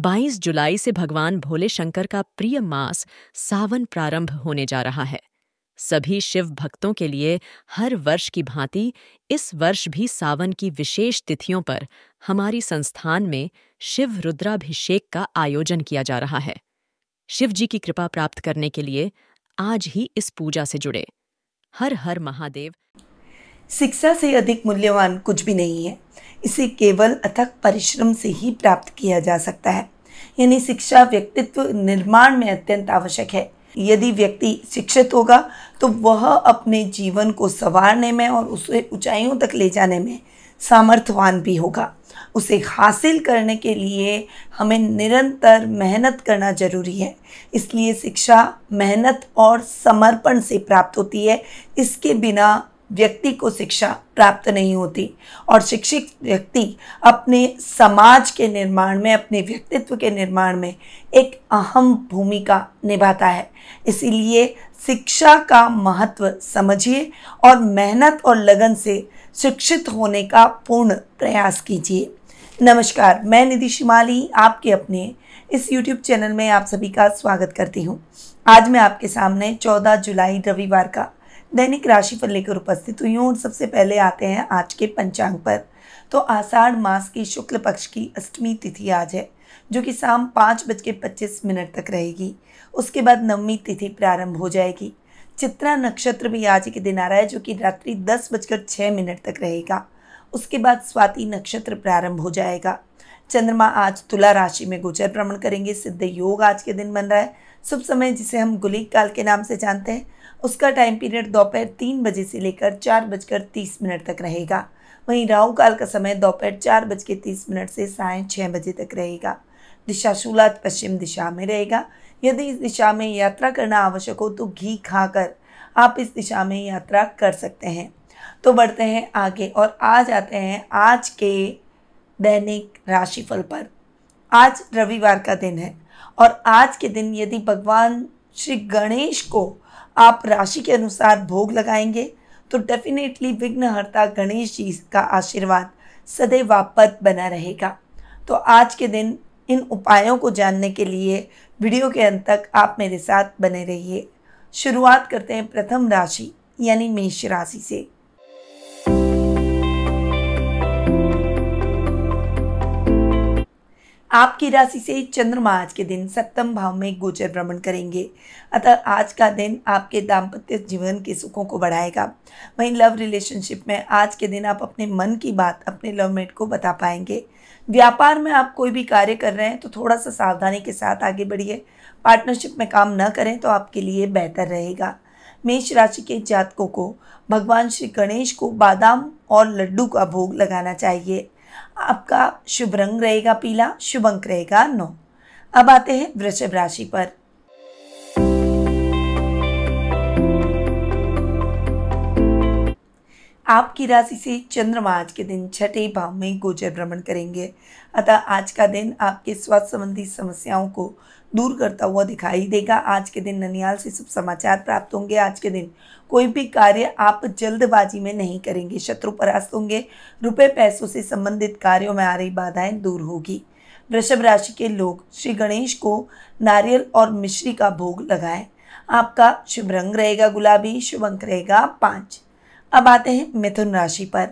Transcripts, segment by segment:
22 जुलाई से भगवान भोले शंकर का प्रिय मास सावन प्रारंभ होने जा रहा है सभी शिव भक्तों के लिए हर वर्ष की भांति इस वर्ष भी सावन की विशेष तिथियों पर हमारी संस्थान में शिव रुद्राभिषेक का आयोजन किया जा रहा है शिव जी की कृपा प्राप्त करने के लिए आज ही इस पूजा से जुड़े हर हर महादेव शिक्षा से अधिक मूल्यवान कुछ भी नहीं है इसे केवल अथक परिश्रम से ही प्राप्त किया जा सकता है यानी शिक्षा व्यक्तित्व निर्माण में अत्यंत आवश्यक है यदि व्यक्ति शिक्षित होगा तो वह अपने जीवन को संवारने में और उसे ऊंचाइयों तक ले जाने में सामर्थ्यवान भी होगा उसे हासिल करने के लिए हमें निरंतर मेहनत करना जरूरी है इसलिए शिक्षा मेहनत और समर्पण से प्राप्त होती है इसके बिना व्यक्ति को शिक्षा प्राप्त नहीं होती और शिक्षित व्यक्ति अपने समाज के निर्माण में अपने व्यक्तित्व के निर्माण में एक अहम भूमिका निभाता है इसीलिए शिक्षा का महत्व समझिए और मेहनत और लगन से शिक्षित होने का पूर्ण प्रयास कीजिए नमस्कार मैं निधि शिमाली आपके अपने इस YouTube चैनल में आप सभी का स्वागत करती हूँ आज मैं आपके सामने 14 जुलाई रविवार का दैनिक राशि पर लेकर उपस्थित हुई हूँ और सबसे पहले आते हैं आज के पंचांग पर तो आषाढ़ मास की शुक्ल पक्ष की अष्टमी तिथि आज है जो कि शाम पाँच बज के पच्चीस मिनट तक रहेगी उसके बाद नवमी तिथि प्रारंभ हो जाएगी चित्रा नक्षत्र भी आज के दिन आ रहा है जो कि रात्रि दस बजकर छः मिनट तक रहेगा उसके बाद स्वाति नक्षत्र प्रारंभ हो जाएगा चंद्रमा आज तुला राशि में गोचर भ्रमण करेंगे सिद्ध योग आज के दिन बन रहा है शुभ समय जिसे हम गुलिक काल के नाम से जानते हैं उसका टाइम पीरियड दोपहर तीन बजे से लेकर चार बजकर तीस मिनट तक रहेगा वहीं राहु काल का समय दोपहर चार बज के तीस मिनट से साय छः बजे तक रहेगा दिशा शूला पश्चिम दिशा में रहेगा यदि इस दिशा में यात्रा करना आवश्यक हो तो घी खाकर आप इस दिशा में यात्रा कर सकते हैं तो बढ़ते हैं आगे और आ जाते हैं आज के दैनिक राशिफल पर आज रविवार का दिन है और आज के दिन यदि भगवान श्री गणेश को आप राशि के अनुसार भोग लगाएंगे तो डेफिनेटली विघ्नहर्ता गणेश जी का आशीर्वाद सदैव आप बना रहेगा तो आज के दिन इन उपायों को जानने के लिए वीडियो के अंत तक आप मेरे साथ बने रहिए शुरुआत करते हैं प्रथम राशि यानी मेष राशि से आपकी राशि से चंद्रमा आज के दिन सप्तम भाव में गोचर भ्रमण करेंगे अतः आज का दिन आपके दाम्पत्य जीवन के सुखों को बढ़ाएगा वहीं लव रिलेशनशिप में आज के दिन आप अपने मन की बात अपने लवमेट को बता पाएंगे व्यापार में आप कोई भी कार्य कर रहे हैं तो थोड़ा सा सावधानी के साथ आगे बढ़िए पार्टनरशिप में काम न करें तो आपके लिए बेहतर रहेगा मेष राशि के जातकों को भगवान श्री गणेश को बादाम और लड्डू का भोग लगाना चाहिए आपका शुभ रंग रहेगा पीला शुभ अंक रहेगा नौ अब आते हैं वृषभ राशि पर आपकी राशि से चंद्रमा आज के दिन छठे भाव में गोचर भ्रमण करेंगे अतः आज का दिन आपके स्वास्थ्य संबंधी समस्याओं को दूर करता हुआ दिखाई देगा आज के दिन ननियाल से शुभ समाचार प्राप्त होंगे आज के दिन कोई भी कार्य आप जल्दबाजी में नहीं करेंगे शत्रु परास्त होंगे रुपए पैसों से संबंधित कार्यों में आ रही बाधाएं दूर होगी वृषभ राशि के लोग श्री गणेश को नारियल और मिश्री का भोग लगाएं आपका शुभ रंग रहेगा गुलाबी शुभ अंक रहेगा पाँच अब आते हैं मिथुन राशि पर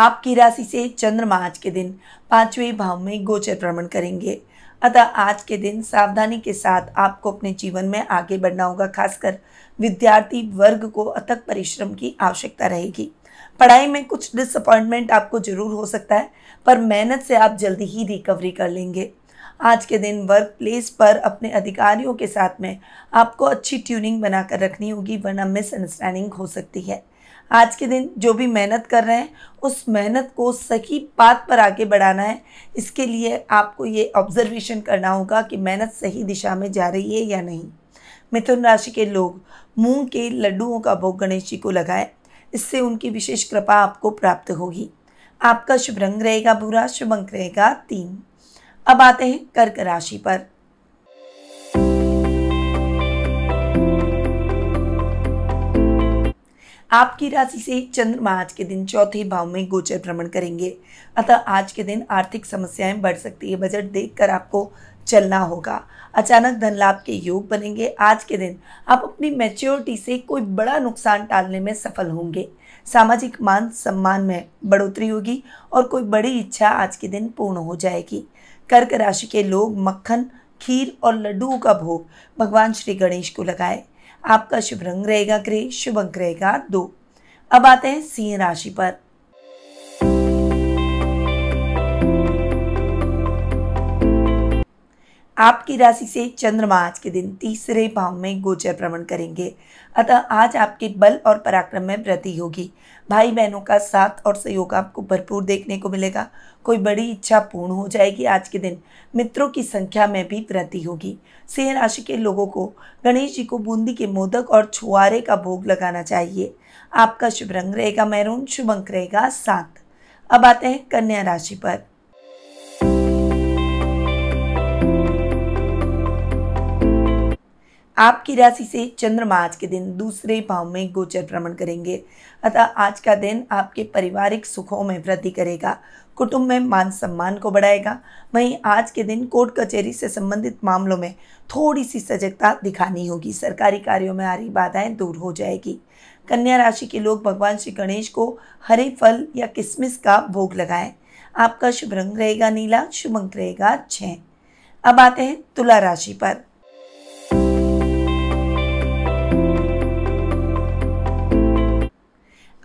आपकी राशि से चंद्रमा आज के दिन पांचवें भाव में गोचर भ्रमण करेंगे अतः आज के दिन सावधानी के साथ आपको अपने जीवन में आगे बढ़ना होगा खासकर विद्यार्थी वर्ग को अथक परिश्रम की आवश्यकता रहेगी पढ़ाई में कुछ डिसअपॉइंटमेंट आपको जरूर हो सकता है पर मेहनत से आप जल्दी ही रिकवरी कर लेंगे आज के दिन वर्क प्लेस पर अपने अधिकारियों के साथ में आपको अच्छी ट्यूनिंग बनाकर रखनी होगी वरना मिसअंडरस्टैंडिंग हो सकती है आज के दिन जो भी मेहनत कर रहे हैं उस मेहनत को सही पाथ पर आगे बढ़ाना है इसके लिए आपको ये ऑब्जर्वेशन करना होगा कि मेहनत सही दिशा में जा रही है या नहीं मिथुन राशि के लोग मूंग के लड्डुओं का भोग गणेश जी को लगाएं इससे उनकी विशेष कृपा आपको प्राप्त होगी आपका शुभ रंग रहेगा बुरा शुभ अंक रहेगा तीन अब आते हैं कर्क राशि पर आपकी राशि से चंद्रमा आज के दिन चौथे भाव में गोचर भ्रमण करेंगे अतः आज के दिन आर्थिक समस्याएं बढ़ सकती है बजट देखकर आपको चलना होगा अचानक धन लाभ के योग बनेंगे आज के दिन आप अपनी मैच्योरिटी से कोई बड़ा नुकसान टालने में सफल होंगे सामाजिक मान सम्मान में बढ़ोतरी होगी और कोई बड़ी इच्छा आज के दिन पूर्ण हो जाएगी कर्क राशि के लोग मक्खन खीर और लड्डू का भोग भगवान श्री गणेश को लगाए आपका शुभ रंग रहेगा ग्रह शुभ अंक रहेगा दो अब आते हैं सिंह राशि पर आपकी राशि से चंद्रमा आज के दिन तीसरे भाव में गोचर भ्रमण करेंगे अतः आज आपके बल और पराक्रम में वृद्धि होगी भाई बहनों का साथ और सहयोग आपको भरपूर देखने को मिलेगा कोई बड़ी इच्छा पूर्ण हो जाएगी आज के दिन मित्रों की संख्या में भी वृद्धि होगी सिंह राशि के लोगों को गणेश जी को बूंदी के मोदक और छुआरे का भोग लगाना चाहिए आपका शुभ रंग रहेगा मैरून शुभ अंक रहेगा सात अब आते हैं कन्या राशि पर आपकी राशि से चंद्रमा आज के दिन दूसरे भाव में गोचर भ्रमण करेंगे अतः आज का दिन आपके पारिवारिक सुखों में वृद्धि करेगा कुटुंब में मान सम्मान को बढ़ाएगा वहीं आज के दिन कोर्ट कचहरी से संबंधित मामलों में थोड़ी सी सजगता दिखानी होगी सरकारी कार्यों में आ रही बाधाएं दूर हो जाएगी कन्या राशि के लोग भगवान श्री गणेश को हरे फल या किसमिस का भोग लगाएं आपका शुभ रंग रहेगा नीला शुभ अंक रहेगा छः अब आते हैं तुला राशि पर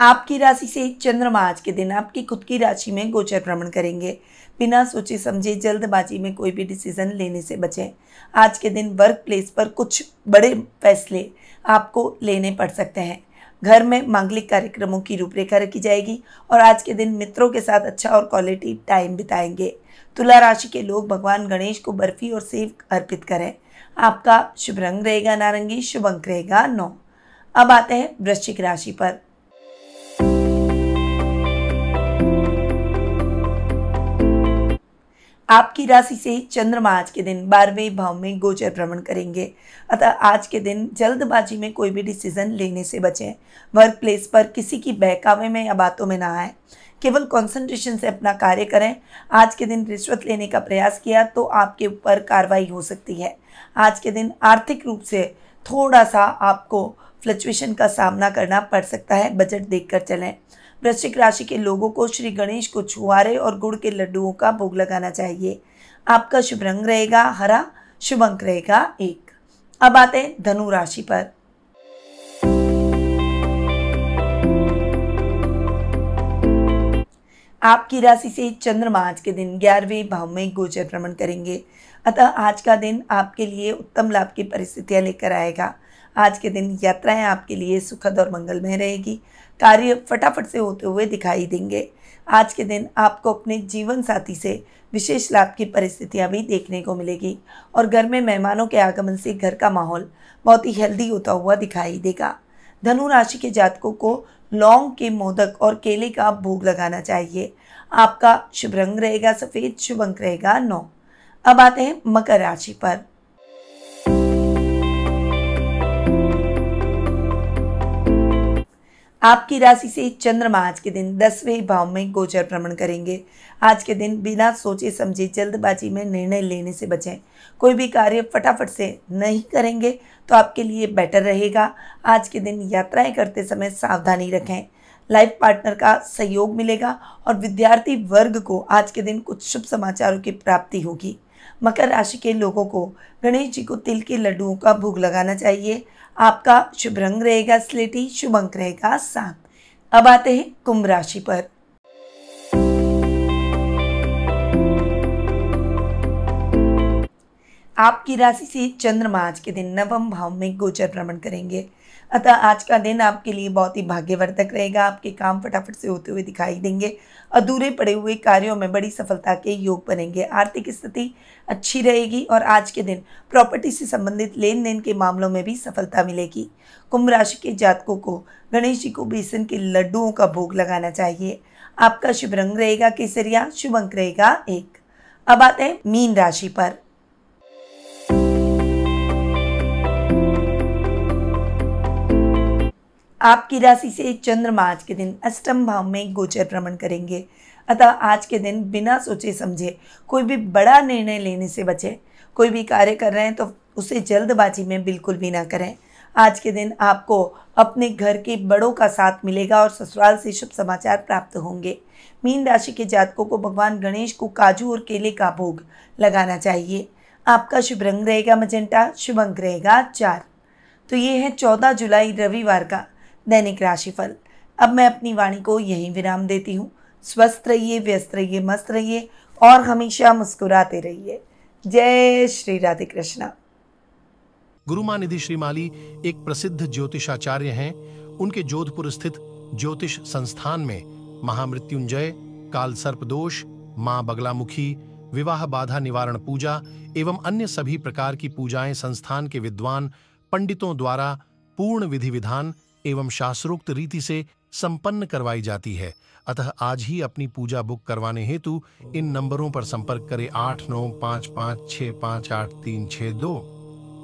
आपकी राशि से चंद्रमा आज के दिन आपकी खुद की राशि में गोचर भ्रमण करेंगे बिना सोचे समझे जल्दबाजी में कोई भी डिसीजन लेने से बचें आज के दिन वर्क प्लेस पर कुछ बड़े फैसले आपको लेने पड़ सकते हैं घर में मांगलिक कार्यक्रमों की रूपरेखा रखी जाएगी और आज के दिन मित्रों के साथ अच्छा और क्वालिटी टाइम बिताएंगे तुला राशि के लोग भगवान गणेश को बर्फी और सेब अर्पित करें आपका शुभ रंग रहेगा नारंगी शुभ अंक रहेगा नौ अब आते हैं वृश्चिक राशि पर आपकी राशि से चंद्रमा आज के दिन बारहवें भाव में गोचर भ्रमण करेंगे अतः आज के दिन जल्दबाजी में कोई भी डिसीजन लेने से बचें वर्क प्लेस पर किसी की बहकावे में या बातों में ना आए केवल कंसंट्रेशन से अपना कार्य करें आज के दिन रिश्वत लेने का प्रयास किया तो आपके ऊपर कार्रवाई हो सकती है आज के दिन आर्थिक रूप से थोड़ा सा आपको फ्लक्चुएशन का सामना करना पड़ सकता है बजट देखकर चलें वृश्चिक राशि के लोगों को श्री गणेश को छुआरे और गुड़ के लड्डुओं का भोग लगाना चाहिए आपका शुभ रंग रहेगा हरा शुभ अंक रहेगा एक अब आते हैं धनु राशि पर आपकी राशि से चंद्रमा आज के दिन ग्यारहवें भाव में गोचर भ्रमण करेंगे अतः आज का दिन आपके लिए उत्तम लाभ की परिस्थितियां लेकर आएगा आज के दिन यात्राएं आपके लिए सुखद और मंगलमय रहेगी कार्य फटाफट से होते हुए दिखाई देंगे आज के दिन आपको अपने जीवन साथी से विशेष लाभ की परिस्थितियाँ भी देखने को मिलेगी और घर में मेहमानों के आगमन से घर का माहौल बहुत ही हेल्दी होता हुआ दिखाई देगा धनु राशि के जातकों को लौंग के मोदक और केले का भोग लगाना चाहिए आपका शुभ रंग रहेगा सफ़ेद शुभ अंक रहेगा नौ अब आते हैं मकर राशि पर आपकी राशि से चंद्रमा आज के दिन दसवें भाव में गोचर भ्रमण करेंगे आज के दिन बिना सोचे समझे जल्दबाजी में निर्णय लेने से बचें कोई भी कार्य फटाफट से नहीं करेंगे तो आपके लिए बेटर रहेगा आज के दिन यात्राएं करते समय सावधानी रखें लाइफ पार्टनर का सहयोग मिलेगा और विद्यार्थी वर्ग को आज के दिन कुछ शुभ समाचारों की प्राप्ति होगी मकर राशि के लोगों को गणेश जी को तिल के लड्डुओं का भोग लगाना चाहिए आपका शुभ रंग रहेगा स्लेटी शुभ अंक रहेगा सात अब आते हैं कुंभ राशि पर आपकी राशि से चंद्रमा आज के दिन नवम भाव में गोचर भ्रमण करेंगे अतः आज का दिन आपके लिए बहुत ही भाग्यवर्धक रहेगा आपके काम फटाफट से होते हुए दिखाई देंगे अधूरे पड़े हुए कार्यों में बड़ी सफलता के योग बनेंगे आर्थिक स्थिति अच्छी रहेगी और आज के दिन प्रॉपर्टी से संबंधित लेन देन के मामलों में भी सफलता मिलेगी कुंभ राशि के जातकों को गणेश जी को बेसन के लड्डुओं का भोग लगाना चाहिए आपका शुभ रंग रहेगा केसरिया शुभ अंक रहेगा एक अब आते हैं मीन राशि पर आपकी राशि से चंद्रमा आज के दिन अष्टम भाव में गोचर भ्रमण करेंगे अतः आज के दिन बिना सोचे समझे कोई भी बड़ा निर्णय लेने से बचें कोई भी कार्य कर रहे हैं तो उसे जल्दबाजी में बिल्कुल भी ना करें आज के दिन आपको अपने घर के बड़ों का साथ मिलेगा और ससुराल से शुभ समाचार प्राप्त होंगे मीन राशि के जातकों को भगवान गणेश को काजू और केले का भोग लगाना चाहिए आपका शुभ रंग रहेगा मजेंटा शुभ अंक रहेगा चार तो ये है चौदह जुलाई रविवार का दैनिक राशिफल अब मैं अपनी वाणी को यही विराम देती हूँ स्वस्थ रहिए व्यस्त रहिए मस्त रहिए और हमेशा मुस्कुराते रहिए जय श्री राधे कृष्णा गुरु मानिधि श्रीमाली एक प्रसिद्ध ज्योतिषाचार्य हैं उनके जोधपुर स्थित ज्योतिष संस्थान में महामृत्युंजय काल सर्प सर्पदोष मां बगलामुखी विवाह बाधा निवारण पूजा एवं अन्य सभी प्रकार की पूजाएं संस्थान के विद्वान पंडितों द्वारा पूर्ण विधि विधान एवं शास्त्रोक्त रीति से संपन्न करवाई जाती है अतः आज ही अपनी पूजा बुक करवाने हेतु इन नंबरों पर संपर्क करें आठ नौ पाँच पाँच छः पाँच आठ तीन छः दो